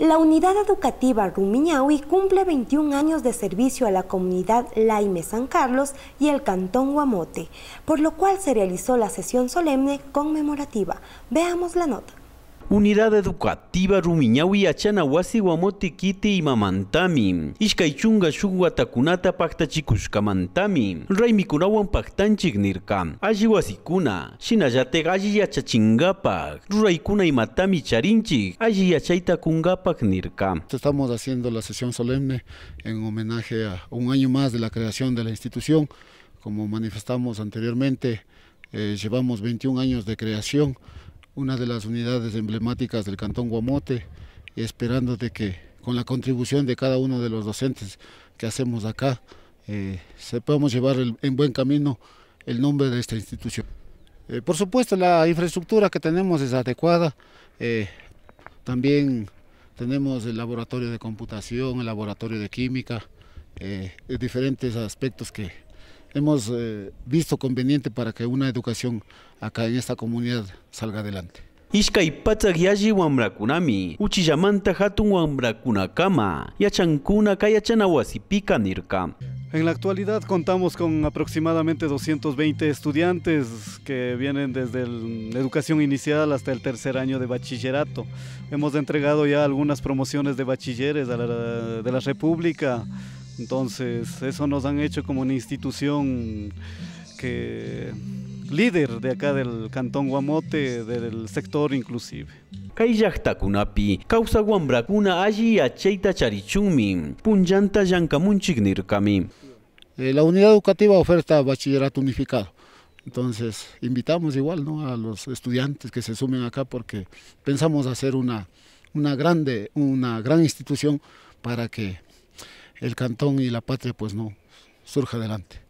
La unidad educativa Rumiñahui cumple 21 años de servicio a la comunidad Laime San Carlos y el Cantón Guamote, por lo cual se realizó la sesión solemne conmemorativa. Veamos la nota. Unidad Educativa Rumiñahui Achanawasi Huamotiquiti y Mamantami, Ishkaichunga Shuguatakunata Pactachikushkamantami, Raimikunawan Pactanchik Nirka, Ayiwasikuna, Shinayate Ajiyachachingapag Yachachingapak, Ruraikuna y Matami Charinchik, Yachaita Kungapak Nirka. Estamos haciendo la sesión solemne en homenaje a un año más de la creación de la institución. Como manifestamos anteriormente, eh, llevamos 21 años de creación una de las unidades emblemáticas del Cantón Guamote, esperando de que con la contribución de cada uno de los docentes que hacemos acá, eh, se podamos llevar en buen camino el nombre de esta institución. Eh, por supuesto, la infraestructura que tenemos es adecuada. Eh, también tenemos el laboratorio de computación, el laboratorio de química, diferentes aspectos que hemos eh, visto conveniente para que una educación acá en esta comunidad salga adelante. En la actualidad contamos con aproximadamente 220 estudiantes que vienen desde la educación inicial hasta el tercer año de bachillerato. Hemos entregado ya algunas promociones de bachilleres la, de la República entonces, eso nos han hecho como una institución que líder de acá del cantón Guamote, del sector inclusive. Eh, la unidad educativa oferta bachillerato unificado. Entonces, invitamos igual a los estudiantes que se sumen acá porque pensamos hacer una, una, grande, una gran institución para que el cantón y la patria pues no surja adelante.